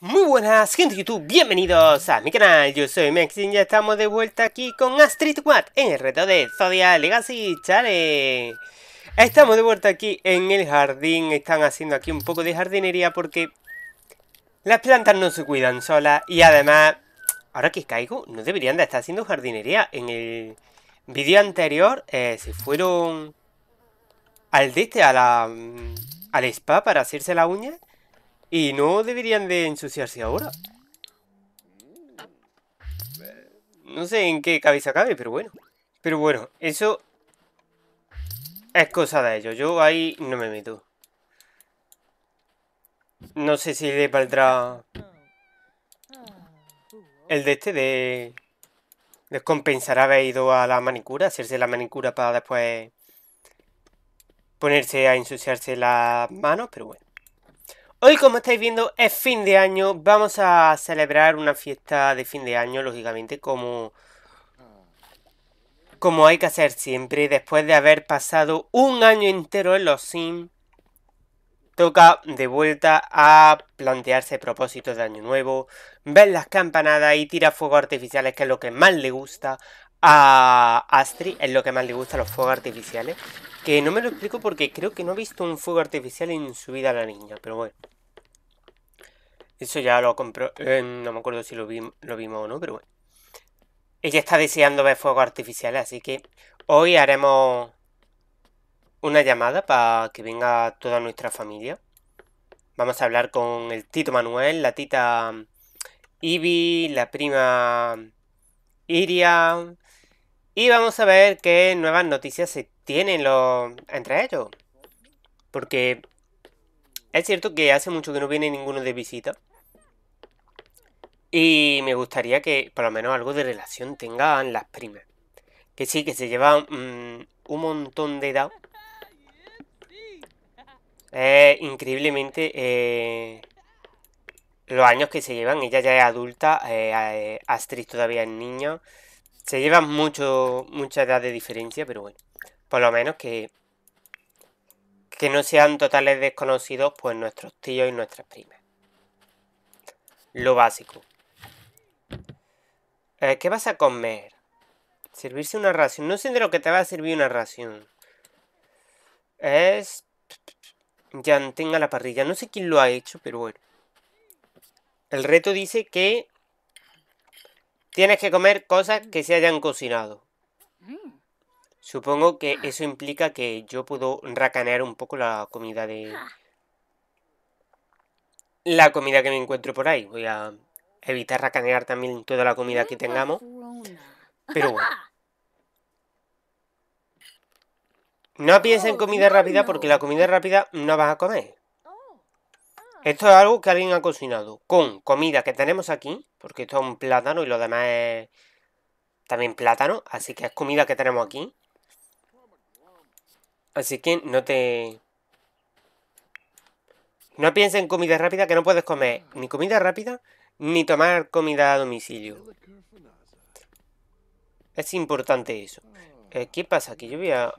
Muy buenas gente de YouTube, bienvenidos a mi canal, yo soy Max y ya estamos de vuelta aquí con Astrid Watt en el reto de Zodia Legacy chale Estamos de vuelta aquí en el jardín, están haciendo aquí un poco de jardinería porque las plantas no se cuidan solas y además, ahora que caigo, no deberían de estar haciendo jardinería En el vídeo anterior eh, se fueron al este, a la, mm, al spa para hacerse la uña ¿Y no deberían de ensuciarse ahora? No sé en qué cabeza cabe, pero bueno. Pero bueno, eso es cosa de ellos. Yo ahí no me meto. No sé si le valdrá el de este de... Descompensar haber ido a la manicura, hacerse la manicura para después ponerse a ensuciarse las manos, pero bueno. Hoy como estáis viendo es fin de año, vamos a celebrar una fiesta de fin de año, lógicamente como, como hay que hacer siempre, después de haber pasado un año entero en los Sims, toca de vuelta a plantearse propósitos de año nuevo, ver las campanadas y tirar fuegos artificiales, que es lo que más le gusta a Astri es lo que más le gusta los fuegos artificiales. Que no me lo explico porque creo que no ha visto un fuego artificial en su vida la niña, pero bueno. Eso ya lo compró. Eh, no me acuerdo si lo, lo vimos o no, pero bueno. Ella está deseando ver fuegos artificiales, así que hoy haremos una llamada para que venga toda nuestra familia. Vamos a hablar con el Tito Manuel, la tita Ivy, la prima Iria, y vamos a ver qué nuevas noticias se tienen los... entre ellos. Porque es cierto que hace mucho que no viene ninguno de visita. Y me gustaría que por lo menos algo de relación tengan las primas. Que sí, que se llevan mm, un montón de edad. increíblemente eh, los años que se llevan. Ella ya es adulta, eh, eh, Astrid todavía es niña. Se llevan mucho, mucha edad de diferencia, pero bueno. Por lo menos que, que no sean totales desconocidos, pues nuestros tíos y nuestras primas. Lo básico. Eh, ¿Qué vas a comer? Servirse una ración. No sé de lo que te va a servir una ración. Es... ya tenga la parrilla. No sé quién lo ha hecho, pero bueno. El reto dice que Tienes que comer cosas que se hayan cocinado. Mm. Supongo que eso implica que yo puedo racanear un poco la comida de... La comida que me encuentro por ahí. Voy a evitar racanear también toda la comida que tengamos. Pero bueno. No pienses en comida rápida porque la comida rápida no vas a comer. Esto es algo que alguien ha cocinado con comida que tenemos aquí, porque esto es un plátano y lo demás es también plátano, así que es comida que tenemos aquí. Así que no te... No pienses en comida rápida, que no puedes comer ni comida rápida ni tomar comida a domicilio. Es importante eso. Eh, ¿Qué pasa? Que yo voy a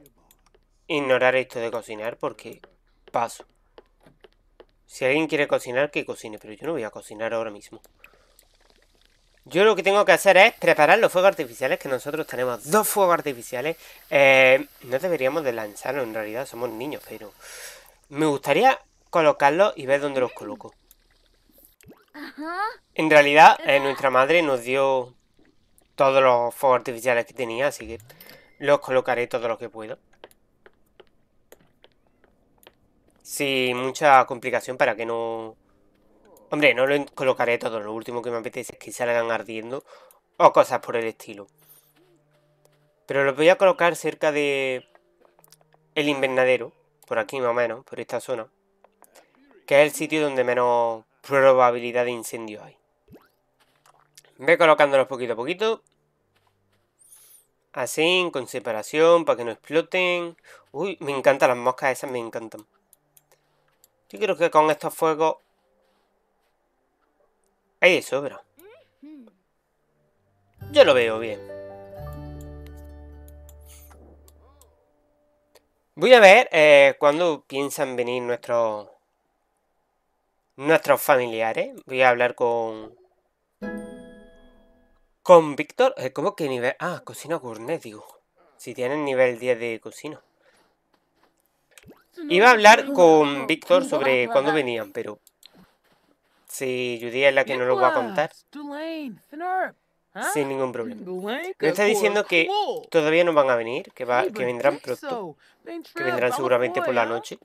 ignorar esto de cocinar porque paso. Si alguien quiere cocinar, que cocine, pero yo no voy a cocinar ahora mismo. Yo lo que tengo que hacer es preparar los fuegos artificiales, que nosotros tenemos dos fuegos artificiales. Eh, no deberíamos de lanzarlos, en realidad somos niños, pero... Me gustaría colocarlos y ver dónde los coloco. En realidad, eh, nuestra madre nos dio todos los fuegos artificiales que tenía, así que los colocaré todo lo que puedo. sin mucha complicación para que no... Hombre, no lo colocaré todo, lo último que me apetece es que salgan ardiendo o cosas por el estilo. Pero los voy a colocar cerca de el invernadero, por aquí más o menos, por esta zona. Que es el sitio donde menos probabilidad de incendio hay. Voy colocándolos poquito a poquito. Así, con separación, para que no exploten. Uy, me encantan las moscas esas, me encantan. Yo creo que con estos fuegos... hay de sobra. Yo lo veo bien. Voy a ver cuando eh, cuándo piensan venir nuestros... Nuestros familiares. Voy a hablar con... Con Víctor. Eh, ¿Cómo que nivel...? Ah, cocina gourmet, digo. Si tienen nivel 10 de cocina. Iba a hablar con Víctor sobre cuándo venían, pero... Si Judía es la que no lo va a contar, ¿ah? sin ningún problema. Me está diciendo que todavía no van a venir, que, va, que vendrán pronto, que vendrán seguramente por la noche.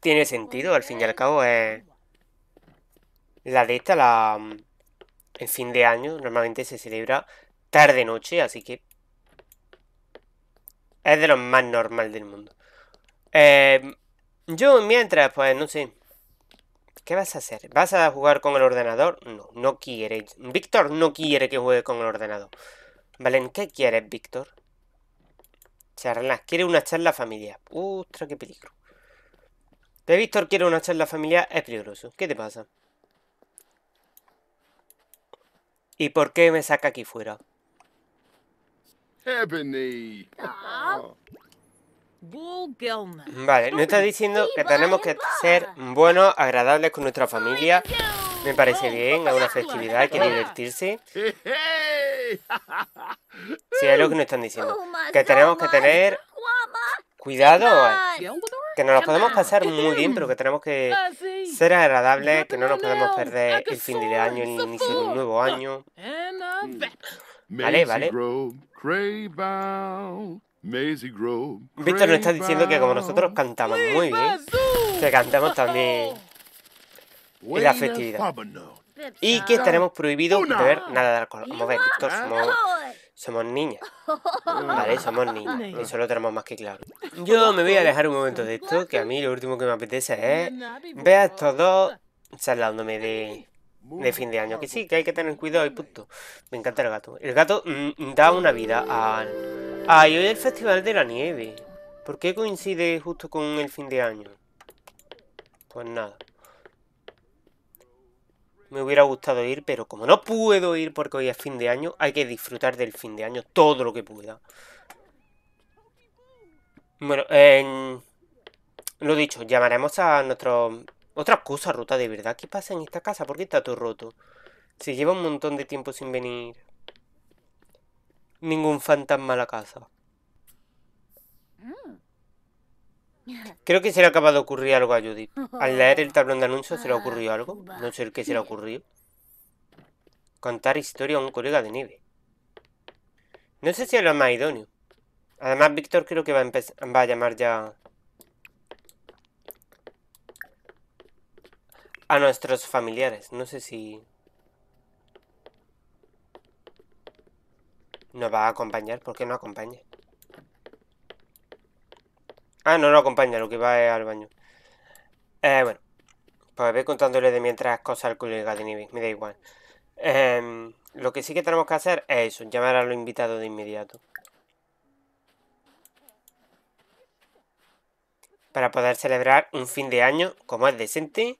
Tiene sentido, al fin y al cabo es... Eh, la de esta, la... Mm, El fin de año normalmente se celebra tarde-noche, así que... Es de lo más normal del mundo. Eh, yo mientras, pues no sé. ¿Qué vas a hacer? ¿Vas a jugar con el ordenador? No, no quiere. Víctor no quiere que juegue con el ordenador. Valen, ¿qué quieres, Víctor? Charla, Quiere una charla familiar. Ostras, qué peligro. de Víctor quiere una charla familiar es peligroso. ¿Qué te pasa? ¿Y por qué me saca aquí fuera? Ebony. Vale, no está diciendo que tenemos que ser buenos, agradables con nuestra familia. Me parece oh, bien, a una festividad, hay que divertirse. Sí, es lo que nos están diciendo. Oh que tenemos que tener cuidado. Eh, que nos lo podemos pasar muy bien, pero que tenemos que ah, ser agradables, que no nos podemos perder el fin de año, el inicio de un nuevo año. Hmm. Vale, vale. Víctor nos está diciendo que como nosotros cantamos muy bien, que cantamos también en la festividad. Y que estaremos prohibidos de beber nada de alcohol. Vamos a Víctor, ah. somos, niñas. Vale, somos niñas. Eso lo tenemos más que claro. Yo me voy a alejar un momento de esto, que a mí lo último que me apetece es ver a estos dos charlándome de, fin de año. Que sí, que hay que tener cuidado y punto. Me encanta el gato. El gato mm, da una vida al Ah, y hoy el Festival de la Nieve. ¿Por qué coincide justo con el fin de año? Pues nada. Me hubiera gustado ir, pero como no puedo ir porque hoy es fin de año, hay que disfrutar del fin de año todo lo que pueda. Bueno, lo dicho, llamaremos a nuestro... Otra cosa Ruta, de verdad. ¿Qué pasa en esta casa? ¿Por qué está todo roto? Se lleva un montón de tiempo sin venir ningún fantasma a la casa. Mm. Creo que se le acaba de ocurrir algo a Judith. Al leer el tablón de anuncios se le ocurrió algo. No sé qué se le ocurrió. Contar historia a un colega de nieve. No sé si es lo más idóneo. Además, Víctor creo que va a, va a llamar ya... A nuestros familiares. No sé si... No va a acompañar, ¿por qué no acompaña? Ah, no, lo acompaña, lo que va al baño. Eh, bueno, pues voy contándole de mientras cosas al colega de Nibis, me da igual. Em, lo que sí que tenemos que hacer es eso, llamar a los invitados de inmediato. Para poder celebrar un fin de año como es decente.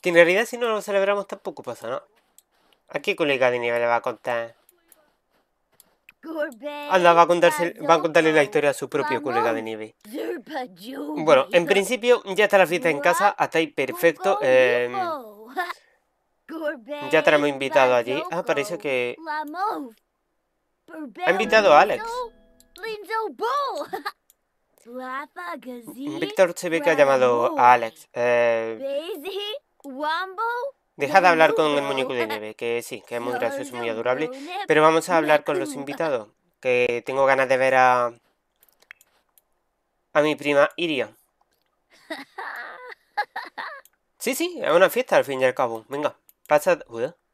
Que en realidad si no lo celebramos tampoco pasa, ¿no? ¿A qué colega de nieve le va a contar? Anda, ah, va a, contarse, va a contarle la historia a su propio colega de nieve. Bueno, en principio ya está la fiesta en casa, hasta ahí perfecto. Em, ya tenemos invitado allí. Ah, parece que... Ha invitado a Alex. Víctor se ve que ha llamado a Alex. Eh, Dejad de hablar con el muñeco de nieve, que sí, que es muy gracioso, muy adorable. Pero vamos a hablar con los invitados, que tengo ganas de ver a... A mi prima Iria. Sí, sí, es una fiesta al fin y al cabo. Venga, pasa...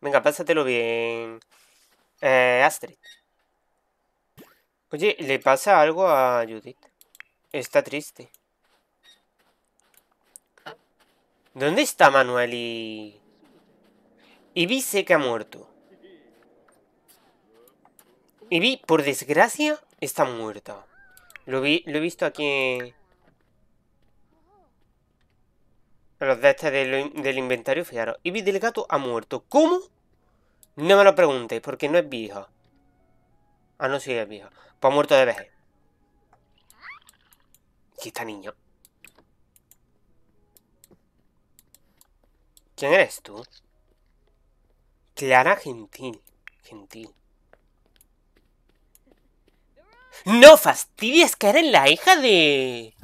Venga, pásatelo bien, eh, Astrid. Oye, ¿le pasa algo a Judith? Está triste. ¿Dónde está Manuel y... Y vi sé que ha muerto. Y vi, por desgracia, está muerto Lo, vi, lo he visto aquí... los de este del, inventario, fijaros. vi del gato ha muerto. ¿Cómo? No me lo preguntéis, porque no es vieja. Ah, no, sí es vieja. Pues ha muerto de vejez. ¿Quién está niño ¿Quién eres tú? Clara Gentil. Gentil. No fastidies que eres la hija de...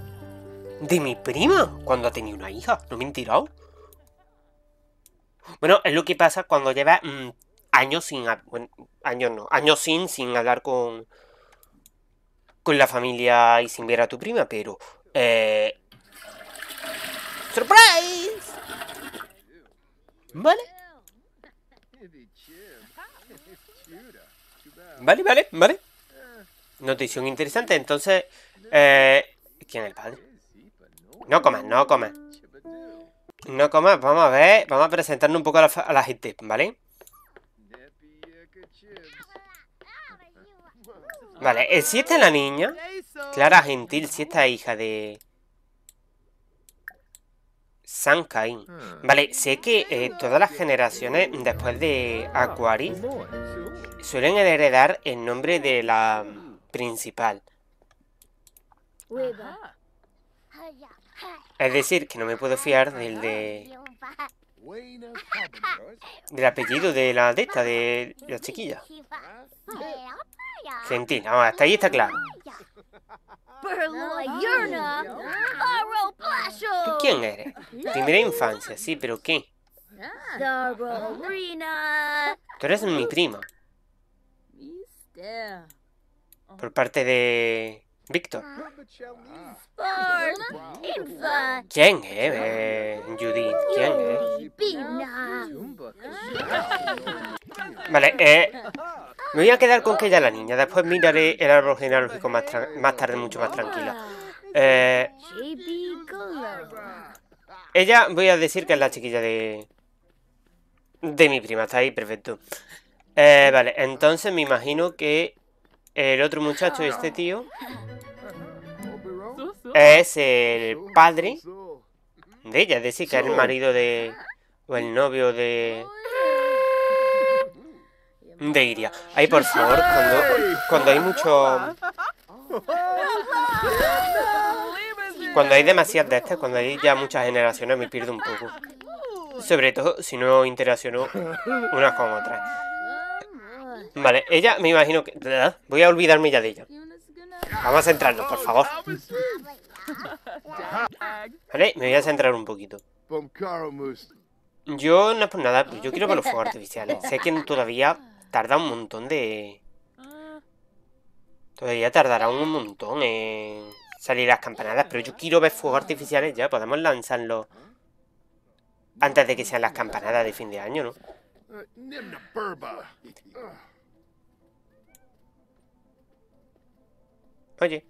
De mi prima. Cuando ha tenido una hija. No me he Bueno, es lo que pasa cuando lleva mm, años sin... años no. Años sin, sin hablar con... Con la familia y sin ver a tu prima, pero... Eh, ¡Surprise! ¿Vale? Vale, vale, vale. Notición interesante. Entonces, eh, ¿quién es el padre? No comas, no comas. No comas, vamos a ver. Vamos a presentarnos un poco a la, gente, ¿vale? Vale, si esta la niña. Clara Gentil, si esta hija de... Sankai. Hmm. Vale, sé que eh, todas las generaciones después de Aquari suelen heredar el nombre de la principal. Es decir, que no me puedo fiar del de... Del apellido de la de esta, de los chiquillos. Ah. Gentil, hasta ahí está claro. Ah, ¿Quién eres? Primera infancia, sí, pero ¿qué? Ah. Tú eres mi prima. Por parte de... Víctor. ¿Quién es? Judith, ¿quién es? Vale, eh, me voy a quedar con que ella la niña. Después miraré el árbol genealógico más, tarde, mucho más tranquila. Eh, ella, voy a decir que es la chiquilla de... De mi prima, está ahí, perfecto. Eh, vale, entonces me imagino que el otro muchacho, este tío... Es el padre de ella, es decir, que es el marido de... O el novio de de Iria. ahí por favor, cuando, hay mucho... Cuando hay demasiadas de estas, cuando hay ya muchas generaciones, me pierdo un poco. Sobre todo si no interacciono unas con otras. Vale, ella me imagino que... Voy a olvidarme ya de ella. Vamos a centrarnos, por favor. Vale, me voy a centrar un poquito. Yo no es por nada, yo quiero ver los fuegos artificiales. Sé que todavía Tarda un montón de... Ah. Todavía tardará un montón en salir las campanadas, pero yo quiero ver fuegos artificiales ya, podemos lanzarlo antes de que sean las campanadas de fin de año, ¿no? Oye,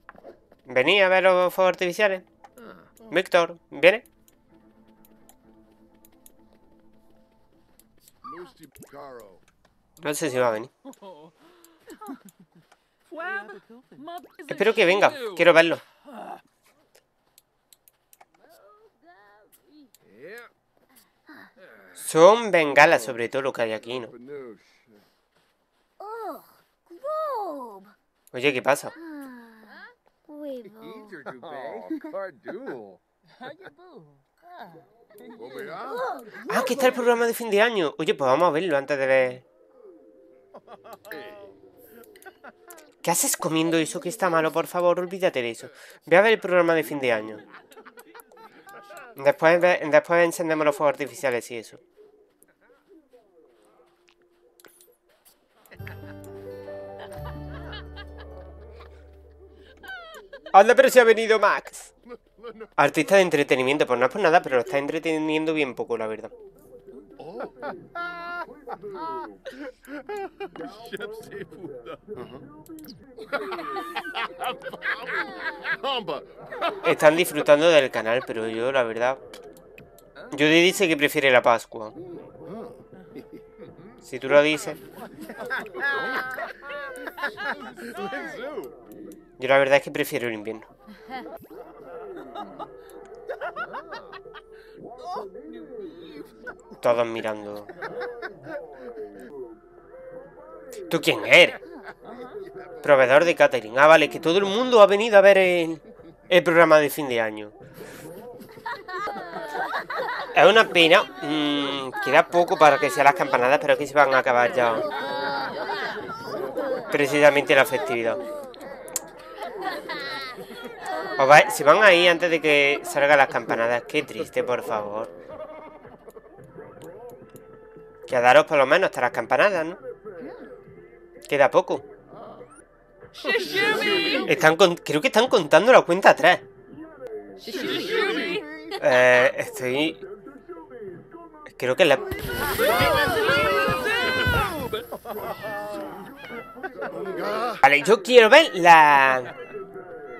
vení a ver los fuegos artificiales. Víctor, ¿viene? No sé si va a venir. Espero que venga. Quiero verlo. Son bengalas, sobre todo lo que hay aquí, ¿no? Oye, ¿qué pasa? Ah, aquí está el programa de fin de año. Oye, pues vamos a verlo antes de ver ¿Qué haces comiendo eso que está malo? Por favor, olvídate de eso. Ve a ver el programa de fin de año. Después, después encendemos los fuegos artificiales y eso. ¡Anda, pero se ha venido Max! Artista de entretenimiento, pues no es por nada, pero lo está entreteniendo bien poco, la verdad. Están disfrutando del canal, pero yo la verdad... Yo te dice que prefiere la Pascua. Si tú lo dices. Yo la verdad es que prefiero el invierno. Todos mirando. ¿Tú quién eres? Proveedor de catering. Ah, vale, que todo el mundo ha venido a ver el, programa de fin de año. Es una pena. Mm, queda poco para que sean las campanadas, pero que se van a acabar ya. Precisamente la festividad. Si van ahí antes de que salgan las campanadas. Qué triste, por favor. Quedaros por lo menos hasta las campanadas, ¿no? Queda poco. Están Creo que están contando la cuenta atrás. Eh, estoy... Creo que la... Vale, yo quiero ver la...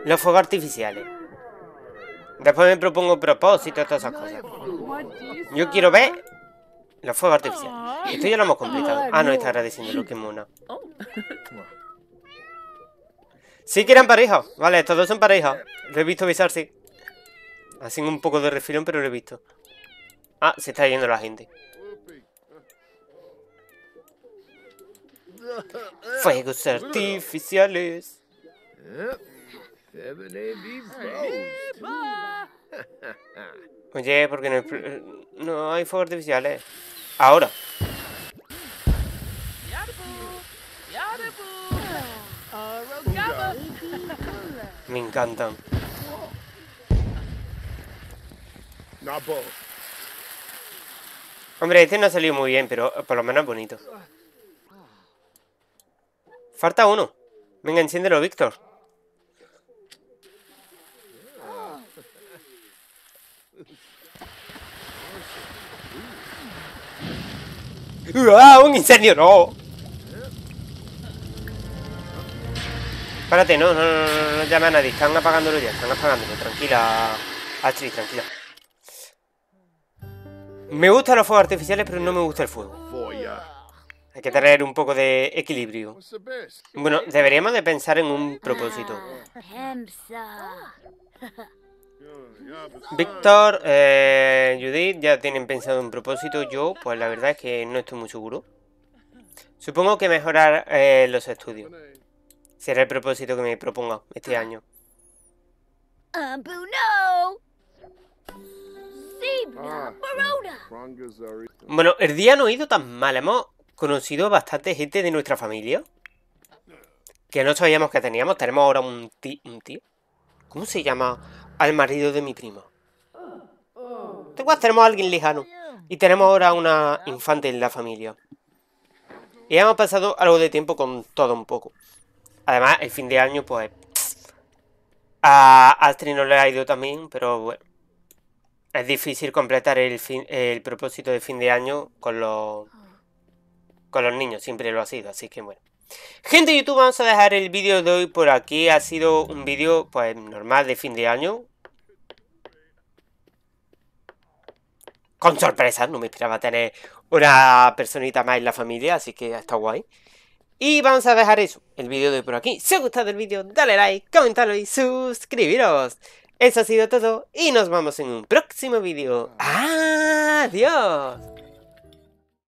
los fuegos artificiales. Después me propongo propósitos, todas esas cosas. Yo quiero ver la fuego artificial. Esto ya lo hemos complicado Ah, no, está agradeciendo lo que mona. Oh. Sí que eran parejas, Vale, estos dos son pareja. Lo he visto sí Hacen un poco de refilón, pero lo he visto. Ah, se está yendo la gente. Fuegos artificiales. Oye, porque no, no hay fuegos artificiales. Ahora. Me encantan. Hombre, este no ha salido muy bien, pero por lo menos es bonito. Falta uno. Venga, enciéndelo, Víctor. ¡Ah, un incendio! ¡No! Espérate, no, no, no, no, llame a nadie. Están apagándolo ya, están apagándolo. Tranquila, Astrid, tranquila. Me gustan los fuegos artificiales, pero no me gusta el fuego. Hay que traer un poco de equilibrio. Bueno, deberíamos de pensar en un propósito. Víctor, eh, Judith, ya tienen pensado un propósito. Yo, pues la verdad es que no estoy muy seguro. Supongo que mejorar eh, los estudios. Será el propósito que me proponga este año. Ah, ah. Bueno, el día no ha ido tan mal. Hemos conocido bastante gente de nuestra familia. Que no sabíamos que teníamos. Tenemos ahora un ¿Un tío? ¿Cómo se llama? al marido de mi prima. Tengo tenemos a alguien lejano. Y tenemos ahora una infante en la familia. Y hemos pasado algo de tiempo con todo un poco. Además, el fin de año, pues... A Astrid no le ha ido también, pero bueno. Es difícil completar el, fin, el propósito de fin de año con los, con los niños. Siempre lo ha sido, así que bueno. Gente de YouTube, vamos a dejar el vídeo de hoy por aquí. Ha sido un vídeo, pues, normal de fin de año. Con sorpresa, no me esperaba tener una personita más en la familia, así que está guay. Y vamos a dejar eso, el vídeo de hoy por aquí. Si os ha gustado el vídeo, dale like, comentadlo y suscribiros. Eso ha sido todo y nos vemos en un próximo vídeo. ¡Adiós!